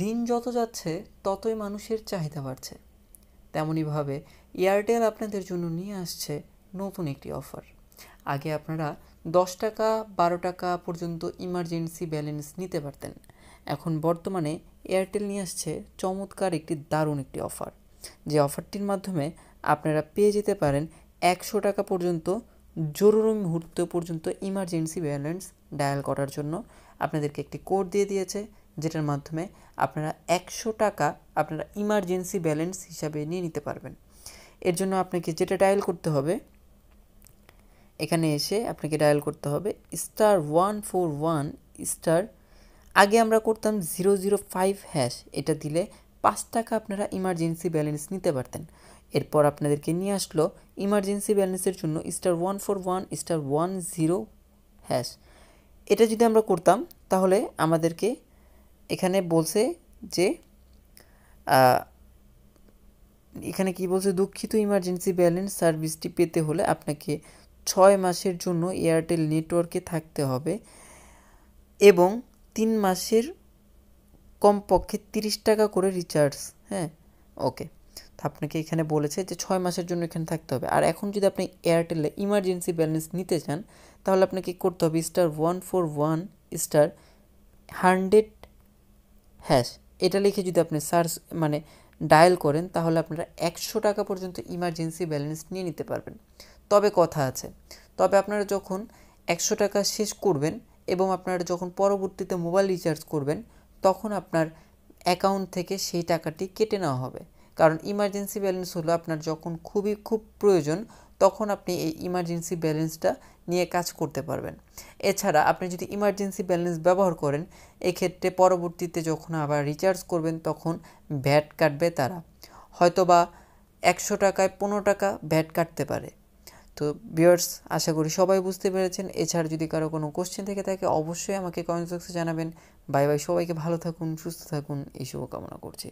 দিন যত যাচ্ছে ততই মানুষের চাহিদা বাড়ছে তেমনইভাবে এয়ারটেল আপনাদের জন্য নিয়ে আসছে নতুন একটি অফার আগে আপনারা দশ টাকা বারো টাকা পর্যন্ত ইমার্জেন্সি ব্যালেন্স নিতে পারতেন এখন বর্তমানে এয়ারটেল নিয়ে আসছে চমৎকার একটি দারুণ একটি অফার যে অফারটির মাধ্যমে আপনারা পেয়ে যেতে পারেন একশো টাকা পর্যন্ত জরুরি মুহূর্ত পর্যন্ত ইমার্জেন্সি ব্যালেন্স ডায়াল করার জন্য আপনাদেরকে একটি কোড দিয়ে দিয়েছে যেটার মাধ্যমে আপনারা একশো টাকা আপনারা ইমার্জেন্সি ব্যালেন্স হিসাবে নিয়ে নিতে পারবেন এর জন্য আপনাকে যেটা ডায়াল করতে হবে এখানে এসে আপনাকে ডায়াল করতে হবে star one four one star আগে আমরা করতাম জিরো জিরো ফাইভ হ্যাশ এটা দিলে পাঁচ টাকা আপনারা ইমার্জেন্সি ব্যালেন্স নিতে পারতেন এরপর আপনাদেরকে নিয়ে আসলো ইমার্জেন্সি ব্যালেন্সের জন্য star one four one star one zero hash এটা যদি আমরা করতাম তাহলে আমাদেরকে এখানে বলছে যে এখানে কি বলছে দুঃখিত ইমার্জেন্সি ব্যালেন্স সার্ভিসটি পেতে হলে আপনাকে ছয় মাসের জন্য এয়ারটেল নেটওয়ার্কে থাকতে হবে এবং তিন মাসের কমপক্ষে তিরিশ টাকা করে রিচার্জ হ্যাঁ ওকে আপনাকে এখানে বলেছে যে ছয় মাসের জন্য এখানে থাকতে হবে আর এখন যদি আপনি এয়ারটেলে ইমার্জেন্সি ব্যালেন্স নিতে চান তাহলে আপনাকে করতে হবে star one four one star hundred hash এটা লিখে যদি আপনি সার্চ মানে ডায়াল করেন তাহলে আপনারা একশো টাকা পর্যন্ত ইমার্জেন্সি ব্যালেন্স নিয়ে নিতে পারবেন তবে কথা আছে তবে আপনারা যখন একশো টাকা শেষ করবেন এবং আপনারা যখন পরবর্তীতে মোবাইল রিচার্জ করবেন তখন আপনার অ্যাকাউন্ট থেকে সেই টাকাটি কেটে নেওয়া হবে কারণ ইমার্জেন্সি ব্যালেন্স হলো আপনার যখন খুবই খুব প্রয়োজন তখন আপনি এই ইমার্জেন্সি ব্যালেন্সটা নিয়ে কাজ করতে পারবেন এছাড়া আপনি যদি ইমার্জেন্সি ব্যালেন্স ব্যবহার করেন এক্ষেত্রে পরবর্তীতে যখন আবার রিচার্জ করবেন তখন ভ্যাট কাটবে তারা হয়তোবা একশো টাকায় পনেরো টাকা ভ্যাট কাটতে পারে তো বিয়ার্স আশা করি সবাই বুঝতে পেরেছেন এছাড়া যদি কারো কোনো কোশ্চেন থেকে থাকে অবশ্যই আমাকে কমেন্ট বক্সে জানাবেন বাই বাই সবাইকে ভালো থাকুন সুস্থ থাকুন এই শুভকামনা করছি